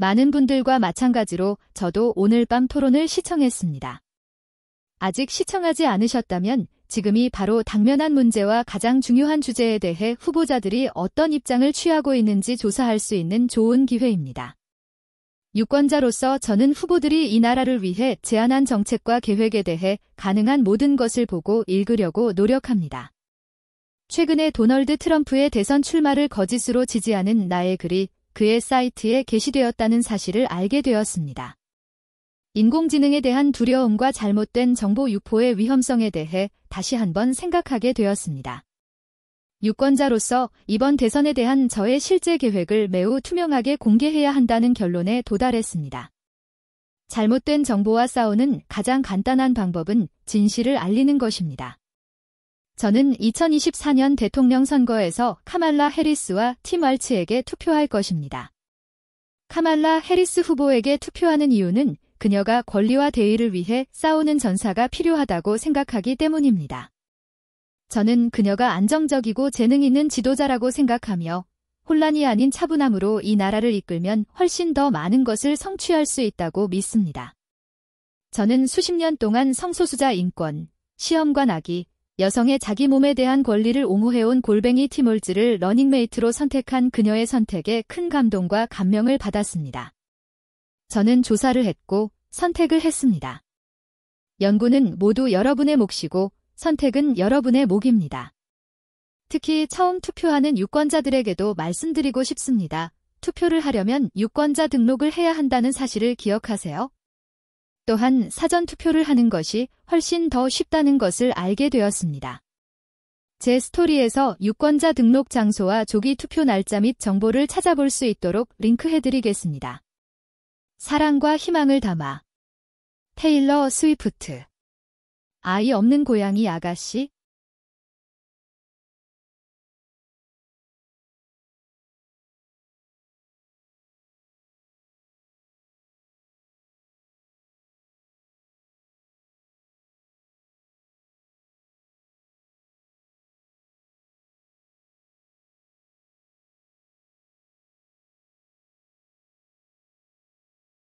많은 분들과 마찬가지로 저도 오늘 밤 토론을 시청했습니다. 아직 시청하지 않으셨다면 지금이 바로 당면한 문제와 가장 중요한 주제에 대해 후보자들이 어떤 입장을 취하고 있는지 조사할 수 있는 좋은 기회입니다. 유권자로서 저는 후보들이 이 나라를 위해 제안한 정책과 계획에 대해 가능한 모든 것을 보고 읽으려고 노력합니다. 최근에 도널드 트럼프의 대선 출마를 거짓으로 지지하는 나의 글이 그의 사이트에 게시되었다는 사실을 알게 되었습니다. 인공지능에 대한 두려움과 잘못된 정보 유포의 위험성에 대해 다시 한번 생각하게 되었습니다. 유권자로서 이번 대선에 대한 저의 실제 계획을 매우 투명하게 공개해야 한다는 결론에 도달했습니다. 잘못된 정보와 싸우는 가장 간단한 방법은 진실을 알리는 것입니다. 저는 2024년 대통령 선거에서 카말라 해리스와 팀 왈츠에게 투표할 것입니다. 카말라 해리스 후보에게 투표하는 이유는 그녀가 권리와 대의를 위해 싸우는 전사가 필요하다고 생각하기 때문입니다. 저는 그녀가 안정적이고 재능 있는 지도자라고 생각하며 혼란이 아닌 차분함으로 이 나라를 이끌면 훨씬 더 많은 것을 성취할 수 있다고 믿습니다. 저는 수십 년 동안 성소수자 인권, 시험관 아기, 여성의 자기 몸에 대한 권리를 옹호해온 골뱅이 티몰즈를 러닝메이트로 선택한 그녀의 선택에 큰 감동과 감명을 받았습니다. 저는 조사를 했고 선택을 했습니다. 연구는 모두 여러분의 몫이고 선택은 여러분의 몫입니다. 특히 처음 투표하는 유권자들에게도 말씀드리고 싶습니다. 투표를 하려면 유권자 등록을 해야 한다는 사실을 기억하세요. 또한 사전 투표를 하는 것이 훨씬 더 쉽다는 것을 알게 되었습니다. 제 스토리에서 유권자 등록 장소와 조기 투표 날짜 및 정보를 찾아볼 수 있도록 링크해드리겠습니다. 사랑과 희망을 담아 테일러 스위프트 아이 없는 고양이 아가씨